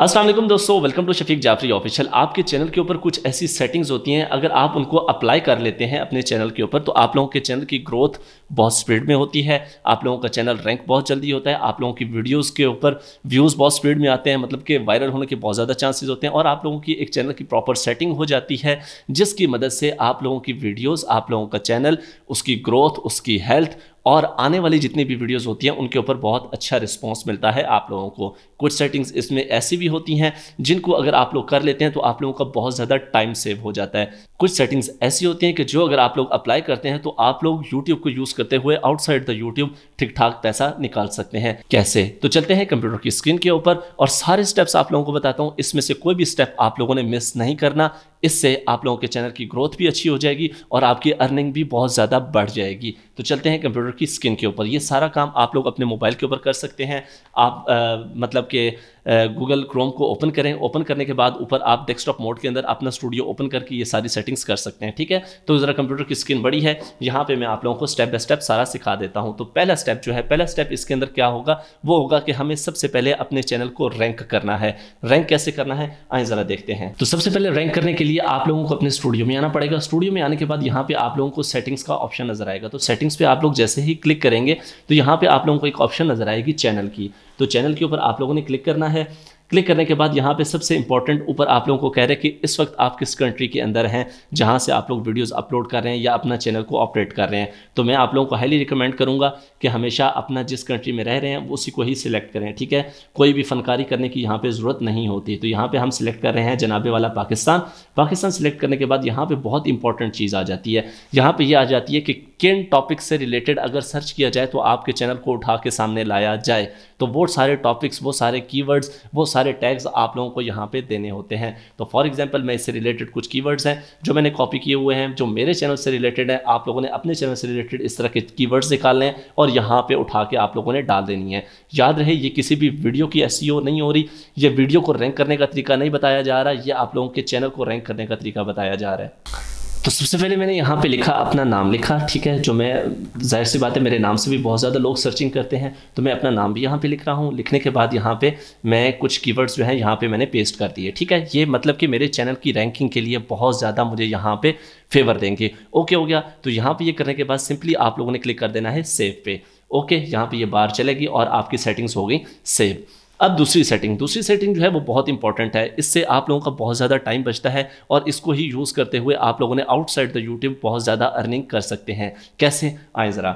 असलम दोस्तों welcome to Shafiq Jafri official आपके channel के ऊपर कुछ ऐसी सेटिंग्स होती हैं अगर आप उनको अप्लाई कर लेते हैं अपने चैनल के ऊपर तो आप लोगों के चैनल की ग्रोथ बहुत स्पीड में होती है आप लोगों का चैनल रैंक बहुत जल्दी होता है आप लोगों की वीडियोज़ के ऊपर व्यूज़ बहुत स्पीड में आते हैं मतलब कि वायरल होने के बहुत ज़्यादा चांसेज होते हैं और आप लोगों की एक चैनल की प्रॉपर सेटिंग हो जाती है जिसकी मदद से आप लोगों की वीडियोज़ आप लोगों का चैनल उसकी ग्रोथ उसकी हेल्थ और आने वाली जितनी भी वीडियोस होती हैं उनके ऊपर बहुत अच्छा रिस्पांस मिलता है आप लोगों को कुछ सेटिंग्स इसमें ऐसी भी होती हैं जिनको अगर आप लोग कर लेते हैं तो आप लोगों का बहुत ज़्यादा टाइम सेव हो जाता है कुछ सेटिंग्स ऐसी होती हैं कि जो अगर आप लोग अप्लाई करते हैं तो आप लोग यूट्यूब को यूज़ करते हुए आउटसाइड द यूट्यूब ठीक ठाक पैसा निकाल सकते हैं कैसे तो चलते हैं कंप्यूटर की स्क्रीन के ऊपर और सारे स्टेप्स आप लोगों को बताता हूँ इसमें से कोई भी स्टेप आप लोगों ने मिस नहीं करना इससे आप लोगों के चैनल की ग्रोथ भी अच्छी हो जाएगी और आपकी अर्निंग भी बहुत ज़्यादा बढ़ जाएगी तो चलते हैं कंप्यूटर की स्किन के ऊपर ये सारा काम आप लोग अपने मोबाइल के ऊपर कर सकते हैं आप आ, मतलब कि गूगल क्रोम को ओपन करें ओपन करने के बाद ऊपर आप डेस्कटॉप मोड के अंदर अपना स्टूडियो ओपन करके ये सारी सेटिंग्स कर सकते हैं ठीक है तो ज़रा कंप्यूटर की स्क्रीन बड़ी है यहाँ पर मैं आप लोगों को स्टेप बाय स्टेप सारा सिखा देता हूँ तो पहला स्टेप जो है पहला स्टेप इसके अंदर क्या होगा वो होगा कि हमें सबसे पहले अपने चैनल को रैंक करना है रैंक कैसे करना है आए ज़रा देखते हैं तो सबसे पहले रैंक करने के लिए आप लोगों को अपने स्टूडियो में आना पड़ेगा स्टूडियो में आने के बाद यहाँ पे आप लोगों को सेटिंग्स का ऑप्शन नज़र आएगा तो सेटिंग्स पे आप लोग जैसे ही क्लिक करेंगे तो यहाँ पे आप लोगों को एक ऑप्शन नज़र आएगी चैनल की तो चैनल के ऊपर आप लोगों ने क्लिक करना है क्लिक करने के बाद यहाँ पे सबसे इंपॉर्टेंट ऊपर आप लोगों को कह रहे हैं कि इस वक्त आप किस कंट्री के अंदर हैं जहाँ से आप लोग वीडियोस अपलोड कर रहे हैं या अपना चैनल को ऑपरेट कर रहे हैं तो मैं आप लोगों को हाईली रिकमेंड करूँगा कि हमेशा अपना जिस कंट्री में रह रहे हैं उसी को ही सिलेक्ट करें ठीक है कोई भी फनकारी करने की यहाँ पर ज़रूरत नहीं होती तो यहाँ पर हम सिलेक्ट कर रहे हैं जनाबे वाला पाकिस्तान पाकिस्तान सिलेक्ट करने के बाद यहाँ पर बहुत इंपॉर्टेंट चीज़ आ जाती है यहाँ पर यह आ जाती है कि किन टॉपिक से रिलेटेड अगर सर्च किया जाए तो आपके चैनल को उठा के सामने लाया जाए तो वो सारे टॉपिक्स वो सारे कीवर्ड्स वो सारे टैग्स आप लोगों को यहाँ पे देने होते हैं तो फॉर एग्जाम्पल मैं इससे रिलेटेड कुछ कीवर्ड्स हैं जो मैंने कॉपी किए हुए हैं जो मेरे चैनल से रिलेटेड है आप लोगों ने अपने चैनल से रिलेटेड इस तरह के कीवर्ड्स निकालने हैं और यहाँ पर उठा के आप लोगों ने डाल देनी है याद रहे ये किसी भी वीडियो की एस e नहीं हो रही ये वीडियो को रैंक करने का तरीका नहीं बताया जा रहा ये आप लोगों के चैनल को रैंक करने का तरीका बताया जा रहा है तो सबसे पहले मैंने यहाँ पे लिखा अपना नाम लिखा ठीक है जो मैं जाहिर सी बात है मेरे नाम से भी बहुत ज़्यादा लोग सर्चिंग करते हैं तो मैं अपना नाम भी यहाँ पे लिख रहा हूँ लिखने के बाद यहाँ पे मैं कुछ कीवर्ड्स जो हैं यहाँ पे मैंने पेस्ट कर दिए ठीक है ये मतलब कि मेरे चैनल की रैंकिंग के लिए बहुत ज़्यादा मुझे यहाँ पर फेवर देंगे ओके हो गया तो यहाँ पर ये करने के बाद सिंपली आप लोगों ने क्लिक कर देना है सेव पे ओके यहाँ पर ये बार चलेगी और आपकी सेटिंग्स हो गई सेव अब दूसरी सेटिंग दूसरी सेटिंग जो है वो बहुत इंपॉर्टेंट है इससे आप लोगों का बहुत ज़्यादा टाइम बचता है और इसको ही यूज़ करते हुए आप लोगों ने आउटसाइड द यूट्यूब बहुत ज़्यादा अर्निंग कर सकते हैं कैसे आए ज़रा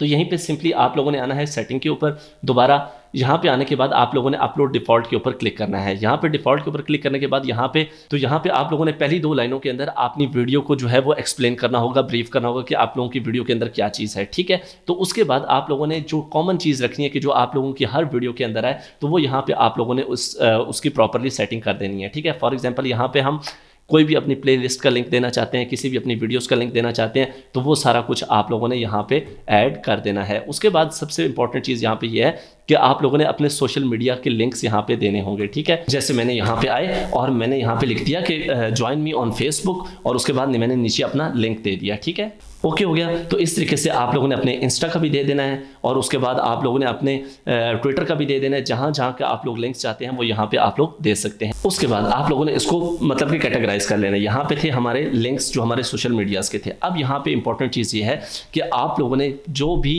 तो यहीं पे सिंपली आप लोगों ने आना है सेटिंग के ऊपर दोबारा यहाँ पे आने के बाद आप लोगों ने अपलोड डिफॉल्ट के ऊपर क्लिक करना है यहाँ पे डिफॉल्ट के ऊपर क्लिक करने के बाद यहाँ पे तो यहाँ पे आप लोगों ने पहली दो लाइनों के अंदर अपनी वीडियो को जो है वो एक्सप्लेन करना होगा ब्रीफ करना होगा कि आप लोगों की वीडियो के अंदर क्या चीज़ है ठीक है तो उसके बाद आप लोगों ने जो कॉमन चीज़ रखनी है कि जो आप लोगों की हर वीडियो के अंदर आए तो वो यहाँ पर आप लोगों ने उस उसकी प्रॉपरली सेटिंग कर देनी है ठीक है फॉर एग्जाम्पल यहाँ पर हम कोई भी अपनी प्लेलिस्ट का लिंक देना चाहते हैं किसी भी अपनी वीडियोस का लिंक देना चाहते हैं तो वो सारा कुछ आप लोगों ने यहाँ पे ऐड कर देना है उसके बाद सबसे इंपॉर्टेंट चीज़ यहाँ पे ये यह है कि आप लोगों ने अपने सोशल मीडिया के लिंक्स यहाँ पे देने होंगे ठीक है जैसे मैंने यहाँ पे आए और मैंने यहाँ पे लिख दिया कि ज्वाइन मी ऑन फेसबुक और उसके बाद मैंने नीचे अपना लिंक दे दिया ठीक है ओके हो गया तो इस तरीके से आप लोगों ने अपने इंस्टा का भी दे देना है और उसके बाद आप लोगों ने अपने ट्विटर का भी दे देना है जहाँ जहाँ का आप लोग लिंक्स चाहते हैं वो यहाँ पे आप लोग दे सकते हैं उसके बाद आप लोगों ने इसको मतलब कि कैटेगराइज कर लेना है यहाँ पे थे हमारे लिंक्स जो हमारे सोशल मीडियाज़ के थे अब यहाँ पर इंपॉर्टेंट चीज़ ये है कि आप लोगों ने जो भी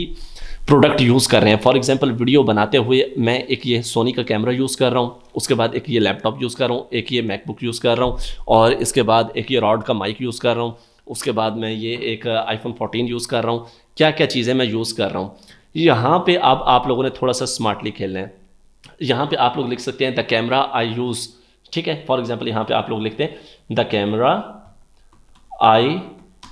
प्रोडक्ट यूज़ कर रहे हैं फॉर एग्जाम्पल वीडियो बनाते हुए मैं एक ये सोनी का कैमरा यूज़ कर रहा हूँ उसके बाद एक ये लैपटॉप यूज़ कर रहा हूँ एक ये मैकबुक यूज़ कर रहा हूँ और इसके बाद एक ये रॉड का माइक यूज़ कर रहा हूँ उसके बाद मैं ये एक आईफोन 14 यूज़ कर रहा हूँ क्या क्या चीज़ें मैं यूज़ कर रहा हूँ यहाँ पे आप आप लोगों ने थोड़ा सा स्मार्टली खेलना है यहाँ पे आप लोग लिख सकते हैं द कैमरा आई यूज़ ठीक है फॉर एग्जाम्पल यहाँ पे आप लोग लिखते हैं the camera I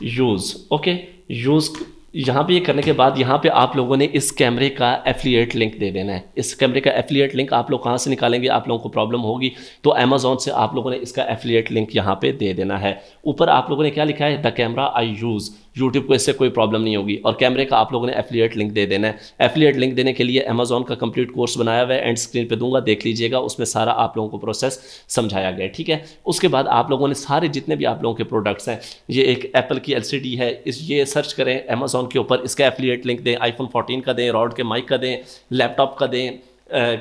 use okay use यहाँ पे ये करने के बाद यहाँ पे आप लोगों ने इस कैमरे का एफिलिएट लिंक दे देना है इस कैमरे का एफिलिएट लिंक आप लोग कहाँ से निकालेंगे आप लोगों को प्रॉब्लम होगी तो अमेजोन से आप लोगों ने इसका एफिलिएट लिंक यहाँ पे दे देना है ऊपर आप लोगों ने क्या लिखा है the camera I use YouTube को इससे कोई प्रॉब्लम नहीं होगी और कैमरे का आप लोगों ने एफिलिएट लिंक दे देना है एफिलिएट लिंक देने के लिए अमेजोन का कंप्लीट कोर्स बनाया हुआ है एंड स्क्रीन पर दूंगा देख लीजिएगा उसमें सारा आप लोगों को प्रोसेस समझाया गया ठीक है उसके बाद आप लोगों ने सारे जितने भी आप लोगों के प्रोडक्ट्स हैं ये एक एप्पल की एल है इस ये सर्च करें अमेजोन के ऊपर इसका एफिलिएट लिंक दें आईफोन फोर्टीन का दें रॉड के माइक का दें लैपटॉप का दें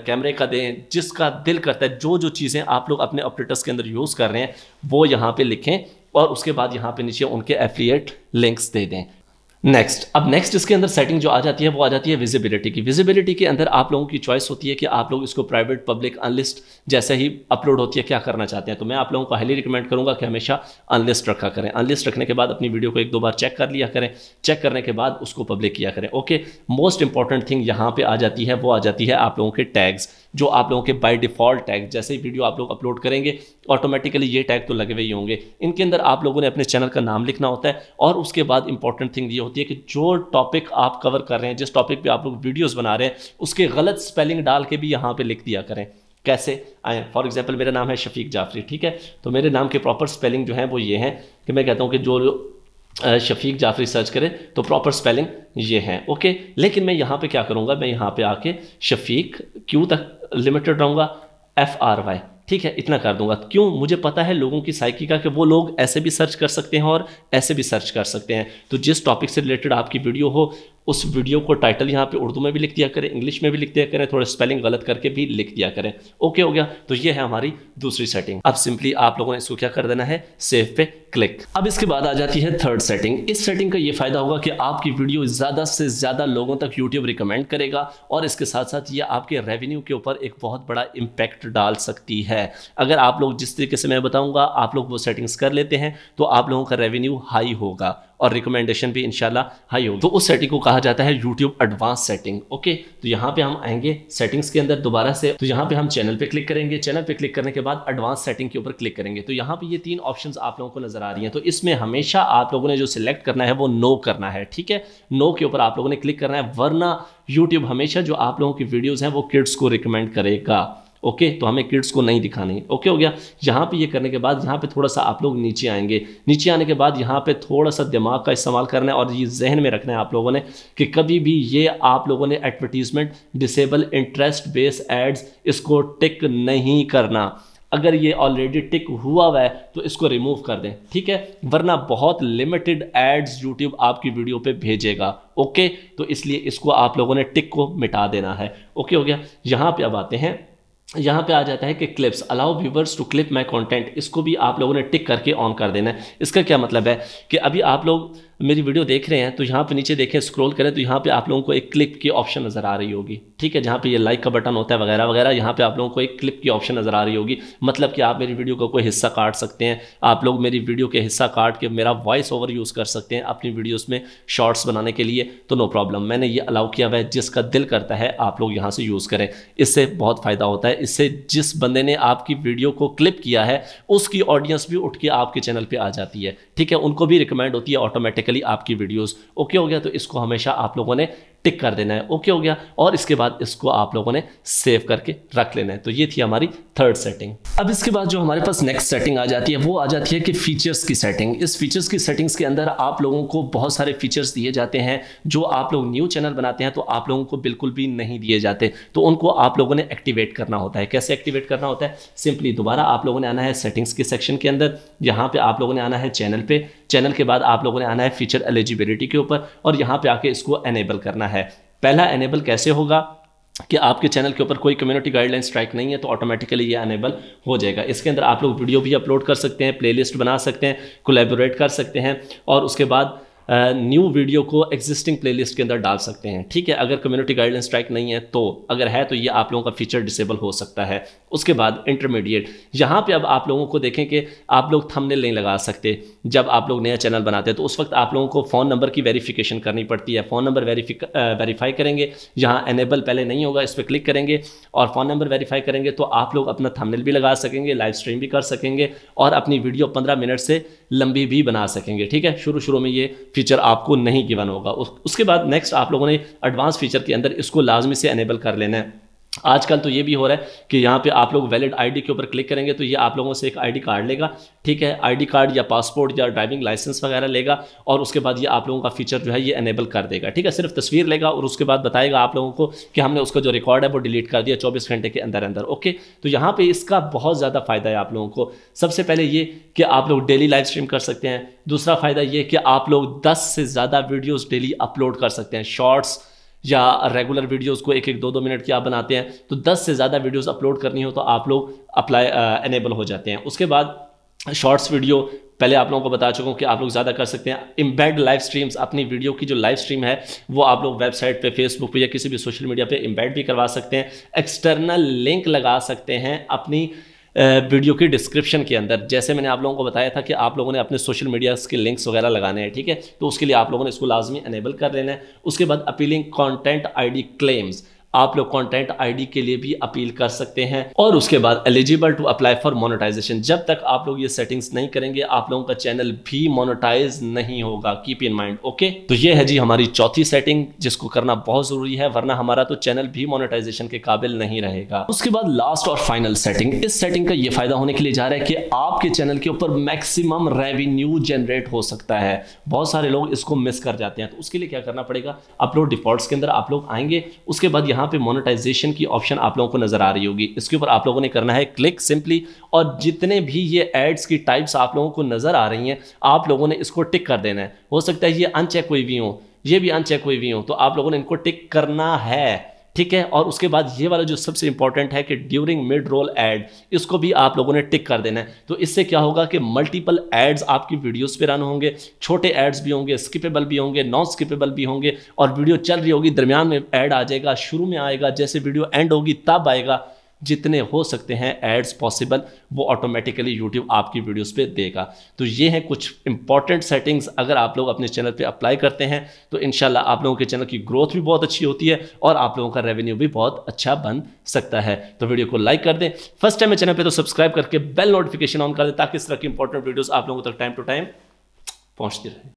कैमरे का दें जिसका दिल करता है जो जो चीज़ें आप लोग अपने ऑपरेटर्स के अंदर यूज़ कर रहे हैं वो यहाँ पे लिखें और उसके बाद यहाँ पे नीचे उनके एफिलिएट लिंक्स दे दें नेक्स्ट अब नेक्स्ट इसके अंदर सेटिंग जो आ जाती है वो आ जाती है विजिबिलिटी की विजिबिलिटी के अंदर आप लोगों की चॉइस होती है कि आप लोग इसको प्राइवेट पब्लिक अनलिस्ट जैसे ही अपलोड होती है क्या करना चाहते हैं तो मैं आप लोगों को हाईली रिकमेंड करूंगा कि हमेशा अनलिस्ट रखा करें अनलिस्ट रखने के बाद अपनी वीडियो को एक दो बार चेक कर लिया करें चेक करने के बाद उसको पब्लिक किया करें ओके मोस्ट इंपॉर्टेंट थिंग यहाँ पर आ जाती है वो आ जाती है आप लोगों के टैग्स जो आप लोगों के बाई डिफ़ॉल्ट टैग जैसे ही वीडियो आप लोग अपलोड करेंगे ऑटोमेटिकली ये टैग तो लगे हुए ही होंगे इनके अंदर आप लोगों ने अपने चैनल का नाम लिखना होता है और उसके बाद इंपॉर्टेंट थिंग ये होती है कि जो टॉपिक आप कवर कर रहे हैं जिस टॉपिक पर आप लोग वीडियोज़ बना रहे हैं उसके गलत स्पेलिंग डाल के भी यहाँ पर लिख दिया करें कैसे आए फॉर एग्जाम्पल मेरा नाम है शफीक जाफरी ठीक है तो मेरे नाम के प्रॉपर स्पेलिंग जो है वो ये हैं कि मैं कहता हूँ कि जो शफीक जाफरी सर्च करें तो प्रॉपर स्पेलिंग ये है ओके लेकिन मैं यहाँ पे क्या करूँगा मैं यहाँ पे आके शफीक क्यों तक लिमिटेड रहूँगा एफ आर वाई ठीक है इतना कर दूंगा क्यों मुझे पता है लोगों की साइकी का कि वो लोग ऐसे भी सर्च कर सकते हैं और ऐसे भी सर्च कर सकते हैं तो जिस टॉपिक से रिलेटेड आपकी वीडियो हो उस वीडियो को टाइटल यहाँ पे उर्दू में भी लिख दिया करें इंग्लिश में भी लिख दिया करें थोड़ा स्पेलिंग गलत करके भी लिख दिया करें ओके हो गया तो ये है हमारी दूसरी सेटिंग अब सिंपली आप लोगों ने इसको क्या कर देना है सेफ पे क्लिक अब इसके बाद आ जाती है थर्ड सेटिंग इस सेटिंग का ये फायदा होगा कि आपकी वीडियो ज़्यादा से ज़्यादा लोगों तक यूट्यूब रिकमेंड करेगा और इसके साथ साथ ये आपके रेवेन्यू के ऊपर एक बहुत बड़ा इम्पैक्ट डाल सकती है है अगर आप लोग जिस तरीके से मैं बताऊंगा आप लोग वो सेटिंग्स कर लेते हैं तो आप लोगों का रेवेन्यू हाई होगा और रिकमेंडेशन भी इंशाल्लाह हाई होगी तो उस सेटिंग को कहा जाता है यूट्यूब एडवांस सेटिंग ओके तो यहाँ पे हम आएंगे सेटिंग्स के अंदर दोबारा से तो यहाँ पे हम चैनल पे क्लिक करेंगे चैनल पे क्लिक करने के बाद एडवांस सेटिंग के ऊपर क्लिक करेंगे तो यहाँ पे ये तीन ऑप्शन आप लोगों को नजर आ रही है तो इसमें हमेशा आप लोगों ने जो सिलेक्ट करना है वो नो करना है ठीक है नो के ऊपर आप लोगों ने क्लिक करना है वरना यूट्यूब हमेशा जो आप लोगों की वीडियोज़ हैं वो किड्स को रिकमेंड करेगा ओके तो हमें किड्स को नहीं दिखानी ओके हो गया यहाँ पे ये करने के बाद यहाँ पे थोड़ा सा आप लोग नीचे आएंगे नीचे आने के बाद यहाँ पे थोड़ा सा दिमाग का इस्तेमाल करना है और ये जहन में रखना है आप लोगों ने कि कभी भी ये आप लोगों ने advertisement disable interest base ads इसको टिक नहीं करना अगर ये ऑलरेडी टिक हुआ हुआ है तो इसको रिमूव कर दें ठीक है वरना बहुत लिमिटेड एड्स यूट्यूब आपकी वीडियो पे भेजेगा ओके तो इसलिए इसको आप लोगों ने टिक को मिटा देना है ओके हो गया यहाँ पे अब आते हैं यहाँ पे आ जाता है कि clips allow viewers to clip my content इसको भी आप लोगों ने टिक करके ऑन कर देना है इसका क्या मतलब है कि अभी आप लोग मेरी वीडियो देख रहे हैं तो यहाँ पे नीचे देखें स्क्रॉल करें तो यहाँ पे आप लोगों को एक क्लिप की ऑप्शन नज़र आ रही होगी ठीक है जहाँ पे ये लाइक का बटन होता है वगैरह वगैरह यहाँ पे आप लोगों को एक क्लिप की ऑप्शन नज़र आ रही होगी मतलब कि आप मेरी वीडियो का कोई हिस्सा काट सकते हैं आप लोग मेरी वीडियो के हिस्सा काट के मेरा वॉइस ओवर यूज़ कर सकते हैं अपनी वीडियोज़ में शॉर्ट्स बनाने के लिए तो नो प्रॉब्लम मैंने ये अलाउ किया हुआ है जिसका दिल करता है आप लोग यहाँ से यूज़ करें इससे बहुत फ़ायदा होता है इससे जिस बंदे ने आपकी वीडियो को क्लिप किया है उसकी ऑडियंस भी उठ के आपके चैनल पर आ जाती है ठीक है उनको भी रिकमेंड होती है ऑटोमेटिक ऑटोमेटिकली आपकी वीडियोस ओके हो गया तो इसको हमेशा आप लोगों ने टिक कर देना है ओके हो गया और इसके बाद इसको आप लोगों ने सेव करके रख लेना है तो ये थी हमारी थर्ड सेटिंग अब इसके बाद जो हमारे पास नेक्स्ट सेटिंग आ जाती है वो आ जाती है कि फीचर्स की सेटिंग इस फीचर्स की सेटिंग्स के अंदर आप लोगों को बहुत सारे फीचर्स दिए जाते हैं जो आप लोग न्यू चैनल बनाते हैं तो आप लोगों को बिल्कुल भी नहीं दिए जाते तो उनको आप लोगों ने एक्टिवेट करना होता है कैसे एक्टिवेट करना होता है सिंपली दोबारा आप लोगों ने आना है सेटिंग्स के सेक्शन के अंदर यहाँ पे आप लोगों ने आना है चैनल पे चैनल के बाद आप लोगों ने आना है फीचर एलिजिबिलिटी के ऊपर और यहाँ पे आके इसको एनेबल करना है है पहला एनेबल कैसे होगा कि आपके चैनल के ऊपर कोई कम्युनिटी गाइडलाइन स्ट्राइक नहीं है तो ऑटोमेटिकली ये अनेबल हो जाएगा इसके अंदर आप लोग वीडियो भी अपलोड कर सकते हैं प्लेलिस्ट बना सकते हैं कोलेबोरेट कर सकते हैं और उसके बाद न्यू वीडियो को एग्जिस्टिंग प्लेलिस्ट के अंदर डाल सकते हैं ठीक है अगर कम्युनिटी गाइडलाइन स्ट्राइक नहीं है तो अगर है तो ये आप लोगों का फीचर डिसेबल हो सकता है उसके बाद इंटरमीडिएट यहाँ पे अब आप लोगों को देखें कि आप लोग थंबनेल नहीं लगा सकते जब आप लोग नया चैनल बनाते हैं तो उस वक्त आप लोगों को फ़ोन नंबर की वेरीफिकेशन करनी पड़ती है फ़ोन नंबर वेरीफाई करेंगे यहाँ एनेबल पहले नहीं होगा इस पर क्लिक करेंगे और फ़ोन नंबर वेरीफाई करेंगे तो आप लोग अपना थमनेल भी लगा सकेंगे लाइव स्ट्रीम भी कर सकेंगे और अपनी वीडियो पंद्रह मिनट से लंबी भी बना सकेंगे ठीक है शुरू शुरू में ये फीचर आपको नहीं गिवन होगा उसके बाद नेक्स्ट आप लोगों ने एडवांस फीचर के अंदर इसको लाजमी से एनेबल कर लेना है आजकल तो ये भी हो रहा है कि यहाँ पे आप लोग वैलिड आईडी के ऊपर क्लिक करेंगे तो ये आप लोगों से एक आईडी कार्ड लेगा ठीक है आईडी कार्ड या पासपोर्ट या ड्राइविंग लाइसेंस वगैरह लेगा और उसके बाद ये आप लोगों का फीचर जो है ये एनेबल कर देगा ठीक है सिर्फ तस्वीर लेगा और उसके बाद बताएगा आप लोगों को कि हमने उसका जो रिकॉर्ड है वो डिलीट कर दिया चौबीस घंटे के अंदर अंदर ओके तो यहाँ पर इसका बहुत ज़्यादा फ़ायदा है आप लोगों को सबसे पहले ये कि आप लोग डेली लाइव स्ट्रीम कर सकते हैं दूसरा फ़ायदा ये कि आप लोग दस से ज़्यादा वीडियोज़ डेली अपलोड कर सकते हैं शॉर्ट्स या रेगुलर वीडियोस को एक एक दो दो मिनट की आप बनाते हैं तो 10 से ज़्यादा वीडियोस अपलोड करनी हो तो आप लोग अप्लाई एनेबल हो जाते हैं उसके बाद शॉर्ट्स वीडियो पहले आप लोगों को बता चुका हूँ कि आप लोग ज़्यादा कर सकते हैं इम्बेड लाइव स्ट्रीम्स अपनी वीडियो की जो लाइव स्ट्रीम है वो आप लोग वेबसाइट पे फेसबुक पे या किसी भी सोशल मीडिया पे इम्बेड भी करवा सकते हैं एक्सटर्नल लिंक लगा सकते हैं अपनी वीडियो की डिस्क्रिप्शन के अंदर जैसे मैंने आप लोगों को बताया था कि आप लोगों ने अपने सोशल मीडिया के लिंक्स वगैरह लगाने हैं ठीक है तो उसके लिए आप लोगों ने इसको लाजमी अनेबल कर लेना है उसके बाद अपीलिंग कॉन्टेंट आई क्लेम्स आप लोग कॉन्टेंट आईडी के लिए भी अपील कर सकते हैं और उसके बाद eligible to apply for monetisation जब तक आप लोग ये सेटिंग्स नहीं करेंगे आप लोगों का चैनल भी मोनेटाइज नहीं होगा कीप इन माइंड ओके तो ये है जी हमारी चौथी सेटिंग जिसको करना बहुत जरूरी है वरना हमारा तो चैनल भी मोनेटाइजेशन के काबिल नहीं रहेगा उसके बाद लास्ट और फाइनल सेटिंग इस सेटिंग का ये फायदा होने के लिए जा रहा है कि आपके चैनल के ऊपर मैक्सिमम रेवेन्यू जनरेट हो सकता है बहुत सारे लोग इसको मिस कर जाते हैं तो उसके लिए क्या करना पड़ेगा आप लोग डिफॉल्ट के अंदर आप लोग आएंगे उसके बाद यहाँ यहाँ पे मोनेटाइजेशन की ऑप्शन आप लोगों को नजर आ रही होगी इसके ऊपर आप लोगों ने करना है क्लिक सिंपली और जितने भी ये एड्स की टाइप्स आप लोगों को नजर आ रही हैं आप लोगों ने इसको टिक कर देना है हो सकता है ये अनचेक हुई भी हो ये भी अनचेक हुई भी हो तो आप लोगों ने इनको टिक करना है ठीक है और उसके बाद ये वाला जो सबसे इंपॉर्टेंट है कि ड्यूरिंग मिड रोल एड इसको भी आप लोगों ने टिक कर देना है तो इससे क्या होगा कि मल्टीपल एड्स आपकी वीडियोस पे रन होंगे छोटे एड्स भी होंगे स्किपेबल भी होंगे नॉन स्किपेबल भी होंगे और वीडियो चल रही होगी दरमियान में एड आ जाएगा शुरू में आएगा जैसे वीडियो एंड होगी तब आएगा जितने हो सकते हैं एड्स पॉसिबल वो ऑटोमेटिकली यूट्यूब आपकी वीडियोस पे देगा तो ये हैं कुछ इंपॉर्टेंट सेटिंग्स अगर आप लोग अपने चैनल पे अप्लाई करते हैं तो इन आप लोगों के चैनल की ग्रोथ भी बहुत अच्छी होती है और आप लोगों का रेवेन्यू भी बहुत अच्छा बन सकता है तो वीडियो को लाइक कर दें फर्स्ट टाइम चैनल पर तो सब्सक्राइब करके बेल नोटिफिकेशन ऑन कर दें ताकि इस तरह की इंपॉर्टेंट वीडियोज़ आप लोगों तक टाइम टू टाइम पहुँचती रहे